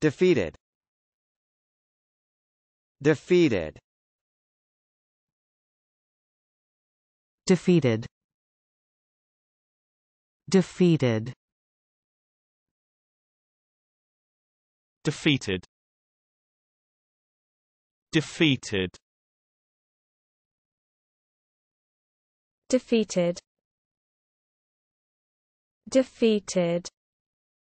Defeated. Defeated. Defeated. Defeated. Defeated. Defeated. Defeated. Defeated.